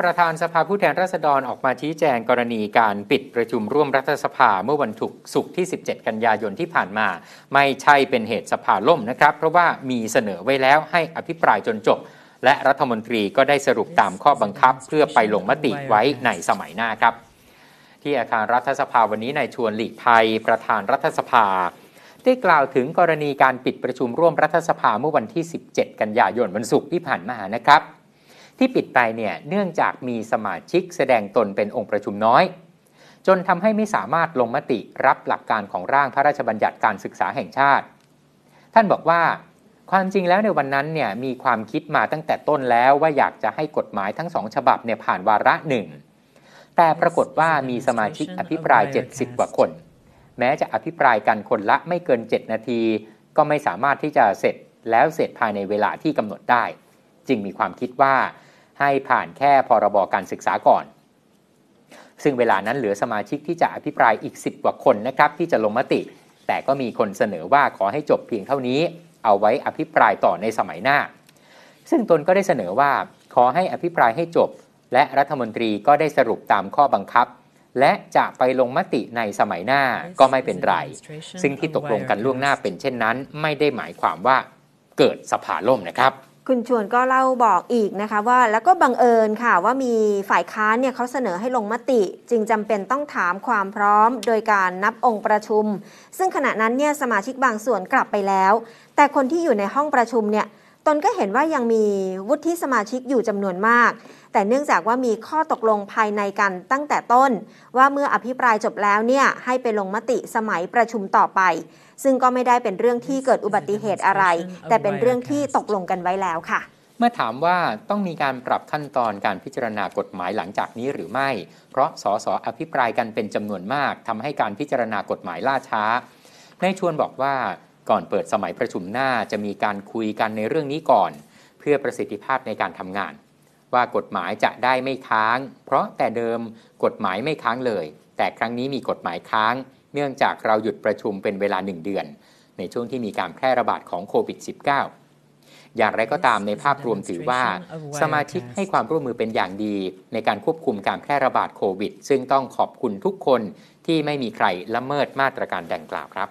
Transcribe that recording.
ประธานสภาผู้แทนราษฎรออกมาชี้แจงกรณีการปิดประชุมร่วมรัฐสภาเมื่อวันศุกร์ที่ 17 กันยายนที่ผ่านมา ไม่ใช่เป็นเหตุสภาล่มนะครับ เพราะว่ามีเสนอไว้แล้วให้อภิปรายจนจบ และรัฐมนตรีก็ได้สรุปตามข้อบังคับเพื่อไปลงมติไว้ในสมัยหน้าครับ ที่อาคารรัฐสภาวันนี้นายชวนหลีกภัย ประธานรัฐสภาได้กล่าวถึงกรณีการปิดประชุมร่วมรัฐสภาเมื่อวันที่ 17 กันยายนวันศุกร์ที่ผ่านมานะครับที่ปิดไปเนี่ย เนื่องจากมีสมาชิกแสดงตนเป็นองค์ประชุมน้อย จนทำให้ไม่สามารถลงมติรับหลักการของร่างพระราชบัญญัติการศึกษาแห่งชาติ ท่านบอกว่าความจริงแล้วในวันนั้นเนี่ยมีความคิดมาตั้งแต่ต้นแล้วว่าอยากจะให้กฎหมายทั้งสองฉบับเนี่ยผ่านวาระหนึ่งแต่ปรากฏว่ามีสมาชิกอภิปราย 70 กว่าคน แม้จะอภิปรายกันคนละไม่เกิน 7 นาที ก็ไม่สามารถที่จะเสร็จแล้วเสร็จภายในเวลาที่กำหนดได้จึงมีความคิดว่าให้ผ่านแค่พรบการศึกษาก่อน ซึ่งเวลานั้นเหลือสมาชิกที่จะอภิปรายอีก 10 กว่าคนนะครับ ที่จะลงมติ แต่ก็มีคนเสนอว่าขอให้จบเพียงเท่านี้ เอาไว้อภิปรายต่อในสมัยหน้า ซึ่งตนก็ได้เสนอว่าขอให้อภิปรายให้จบ และรัฐมนตรีก็ได้สรุปตามข้อบังคับ และจะไปลงมติในสมัยหน้าก็ไม่เป็นไรซึ่งที่ตกลงกันล่วงหน้าเป็นเช่นนั้น ไม่ได้หมายความว่าเกิดสภาล่มนะครับคุณชวนก็เล่าบอกอีกนะคะว่าแล้วก็บังเอิญค่ะว่ามีฝ่ายค้านเนี่ยเขาเสนอให้ลงมติ จึงจำเป็นต้องถามความพร้อมโดยการนับองค์ประชุม ซึ่งขณะนั้นเนี่ยสมาชิกบางส่วนกลับไปแล้ว แต่คนที่อยู่ในห้องประชุมเนี่ยตนก็เห็นว่ายังมีวุฒิสมาชิกอยู่จำนวนมาก แต่เนื่องจากว่ามีข้อตกลงภายในกันตั้งแต่ต้น ว่าเมื่ออภิปรายจบแล้วเนี่ยให้ไปลงมติสมัยประชุมต่อไป ซึ่งก็ไม่ได้เป็นเรื่องที่เกิดอุบัติเหตุอะไร แต่เป็นเรื่องที่ตกลงกันไว้แล้วค่ะ เมื่อถามว่าต้องมีการปรับขั้นตอนการพิจารณากฎหมายหลังจากนี้หรือไม่ เพราะสสอภิปรายกันเป็นจำนวนมากทำให้การพิจารณากฎหมายล่าช้านายชวนบอกว่าก่อนเปิดสมัยประชุมหน้าจะมีการคุยกันในเรื่องนี้ก่อน เพื่อประสิทธิภาพในการทำงาน ว่ากฎหมายจะได้ไม่ค้าง เพราะแต่เดิมกฎหมายไม่ค้างเลย แต่ครั้งนี้มีกฎหมายค้าง เนื่องจากเราหยุดประชุมเป็นเวลาหนึ่งเดือน ในช่วงที่มีการแพร่ระบาดของโควิด -19 อย่างไรก็ตามในภาพรวมถือว่า สมาชิกให้ความร่วมมือเป็นอย่างดีในการควบคุมการแพร่ระบาดโควิด ซึ่งต้องขอบคุณทุกคนที่ไม่มีใครละเมิดมาตรการดังกล่าวครับ